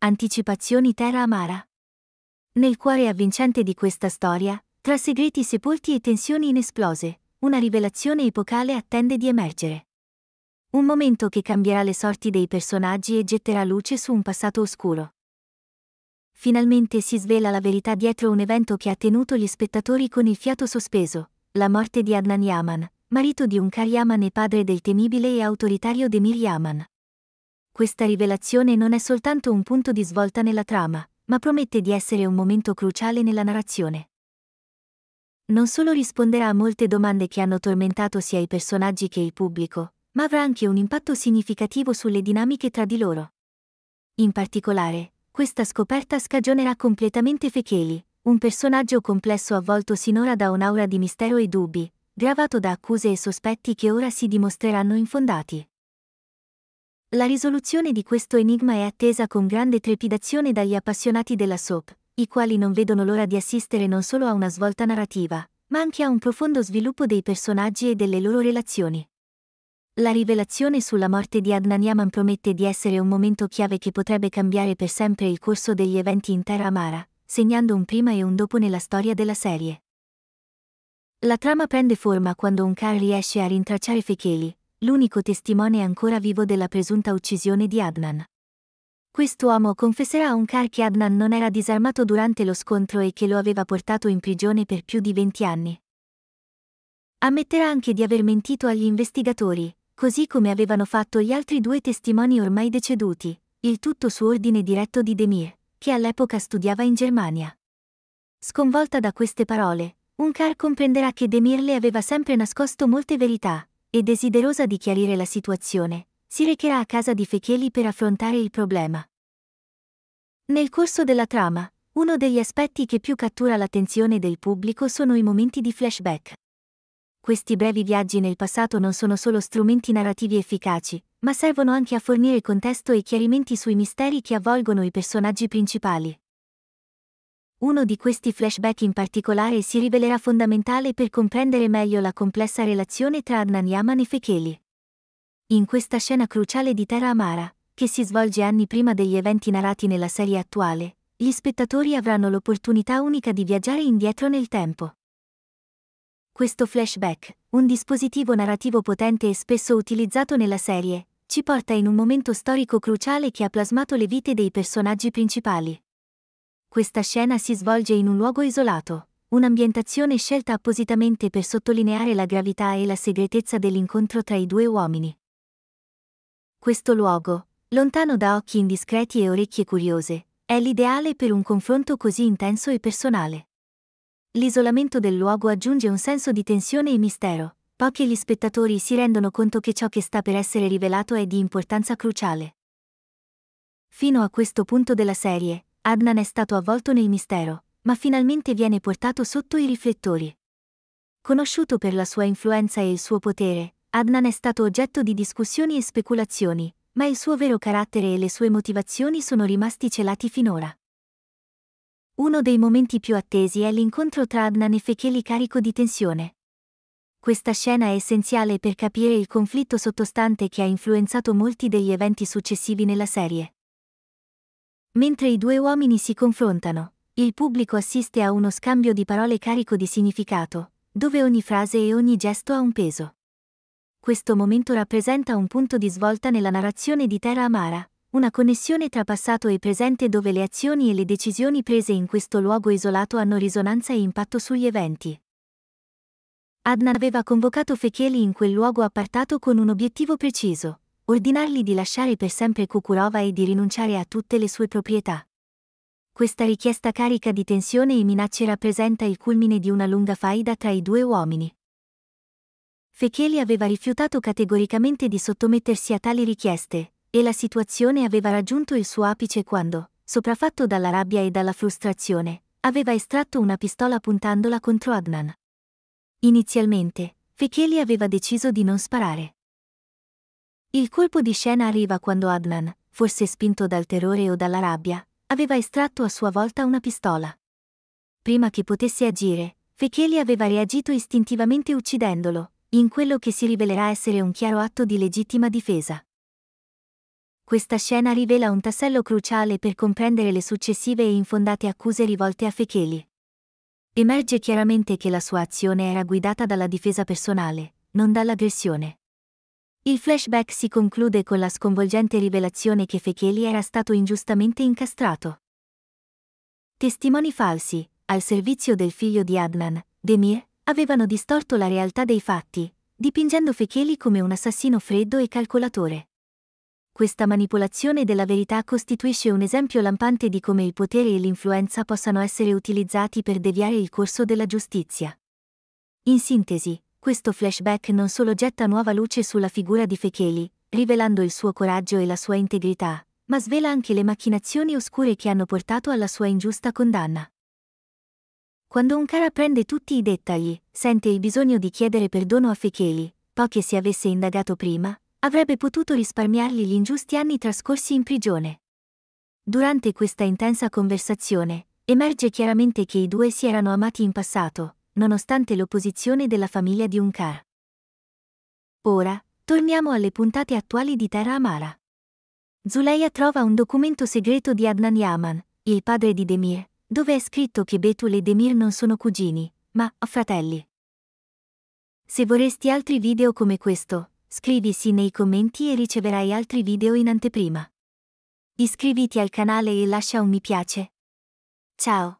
Anticipazioni Terra Amara. Nel cuore avvincente di questa storia, tra segreti sepolti e tensioni inesplose, una rivelazione epocale attende di emergere. Un momento che cambierà le sorti dei personaggi e getterà luce su un passato oscuro. Finalmente si svela la verità dietro un evento che ha tenuto gli spettatori con il fiato sospeso, la morte di Adnan Yaman, marito di un Unkar Yaman e padre del temibile e autoritario Demir Yaman questa rivelazione non è soltanto un punto di svolta nella trama, ma promette di essere un momento cruciale nella narrazione. Non solo risponderà a molte domande che hanno tormentato sia i personaggi che il pubblico, ma avrà anche un impatto significativo sulle dinamiche tra di loro. In particolare, questa scoperta scagionerà completamente Fecheli, un personaggio complesso avvolto sinora da un'aura di mistero e dubbi, gravato da accuse e sospetti che ora si dimostreranno infondati. La risoluzione di questo enigma è attesa con grande trepidazione dagli appassionati della soap, i quali non vedono l'ora di assistere non solo a una svolta narrativa, ma anche a un profondo sviluppo dei personaggi e delle loro relazioni. La rivelazione sulla morte di Adnan Yaman promette di essere un momento chiave che potrebbe cambiare per sempre il corso degli eventi in Terra Amara, segnando un prima e un dopo nella storia della serie. La trama prende forma quando un car riesce a rintracciare Fekeli, l'unico testimone ancora vivo della presunta uccisione di Adnan. Quest'uomo confesserà a Onkar che Adnan non era disarmato durante lo scontro e che lo aveva portato in prigione per più di 20 anni. Ammetterà anche di aver mentito agli investigatori, così come avevano fatto gli altri due testimoni ormai deceduti, il tutto su ordine diretto di Demir, che all'epoca studiava in Germania. Sconvolta da queste parole, Unkar comprenderà che Demir le aveva sempre nascosto molte verità, e desiderosa di chiarire la situazione, si recherà a casa di Fechieli per affrontare il problema. Nel corso della trama, uno degli aspetti che più cattura l'attenzione del pubblico sono i momenti di flashback. Questi brevi viaggi nel passato non sono solo strumenti narrativi efficaci, ma servono anche a fornire contesto e chiarimenti sui misteri che avvolgono i personaggi principali. Uno di questi flashback in particolare si rivelerà fondamentale per comprendere meglio la complessa relazione tra Adnan Yaman e Fekeli. In questa scena cruciale di Terra Amara, che si svolge anni prima degli eventi narrati nella serie attuale, gli spettatori avranno l'opportunità unica di viaggiare indietro nel tempo. Questo flashback, un dispositivo narrativo potente e spesso utilizzato nella serie, ci porta in un momento storico cruciale che ha plasmato le vite dei personaggi principali. Questa scena si svolge in un luogo isolato, un'ambientazione scelta appositamente per sottolineare la gravità e la segretezza dell'incontro tra i due uomini. Questo luogo, lontano da occhi indiscreti e orecchie curiose, è l'ideale per un confronto così intenso e personale. L'isolamento del luogo aggiunge un senso di tensione e mistero, pochi gli spettatori si rendono conto che ciò che sta per essere rivelato è di importanza cruciale. Fino a questo punto della serie, Adnan è stato avvolto nel mistero, ma finalmente viene portato sotto i riflettori. Conosciuto per la sua influenza e il suo potere, Adnan è stato oggetto di discussioni e speculazioni, ma il suo vero carattere e le sue motivazioni sono rimasti celati finora. Uno dei momenti più attesi è l'incontro tra Adnan e Fekeli carico di tensione. Questa scena è essenziale per capire il conflitto sottostante che ha influenzato molti degli eventi successivi nella serie. Mentre i due uomini si confrontano, il pubblico assiste a uno scambio di parole carico di significato, dove ogni frase e ogni gesto ha un peso. Questo momento rappresenta un punto di svolta nella narrazione di Terra Amara, una connessione tra passato e presente dove le azioni e le decisioni prese in questo luogo isolato hanno risonanza e impatto sugli eventi. Adnan aveva convocato Fecheli in quel luogo appartato con un obiettivo preciso, ordinargli di lasciare per sempre Kukurova e di rinunciare a tutte le sue proprietà. Questa richiesta carica di tensione e minacce rappresenta il culmine di una lunga faida tra i due uomini. Fecheli aveva rifiutato categoricamente di sottomettersi a tali richieste, e la situazione aveva raggiunto il suo apice quando, sopraffatto dalla rabbia e dalla frustrazione, aveva estratto una pistola puntandola contro Adnan. Inizialmente, Fecheli aveva deciso di non sparare. Il colpo di scena arriva quando Adnan, forse spinto dal terrore o dalla rabbia, aveva estratto a sua volta una pistola. Prima che potesse agire, Fekeli aveva reagito istintivamente uccidendolo, in quello che si rivelerà essere un chiaro atto di legittima difesa. Questa scena rivela un tassello cruciale per comprendere le successive e infondate accuse rivolte a Fekeli. Emerge chiaramente che la sua azione era guidata dalla difesa personale, non dall'aggressione. Il flashback si conclude con la sconvolgente rivelazione che Fecheli era stato ingiustamente incastrato. Testimoni falsi, al servizio del figlio di Adnan, Demir, avevano distorto la realtà dei fatti, dipingendo Fecheli come un assassino freddo e calcolatore. Questa manipolazione della verità costituisce un esempio lampante di come il potere e l'influenza possano essere utilizzati per deviare il corso della giustizia. In sintesi, questo flashback non solo getta nuova luce sulla figura di Fecheli, rivelando il suo coraggio e la sua integrità, ma svela anche le macchinazioni oscure che hanno portato alla sua ingiusta condanna. Quando un cara prende tutti i dettagli, sente il bisogno di chiedere perdono a Fecheli, poiché se avesse indagato prima, avrebbe potuto risparmiargli gli ingiusti anni trascorsi in prigione. Durante questa intensa conversazione, emerge chiaramente che i due si erano amati in passato, nonostante l'opposizione della famiglia di Unkar. Ora, torniamo alle puntate attuali di Terra Amara. Zuleia trova un documento segreto di Adnan Yaman, il padre di Demir, dove è scritto che Betul e Demir non sono cugini, ma fratelli. Se vorresti altri video come questo, scrivisi nei commenti e riceverai altri video in anteprima. Iscriviti al canale e lascia un mi piace. Ciao!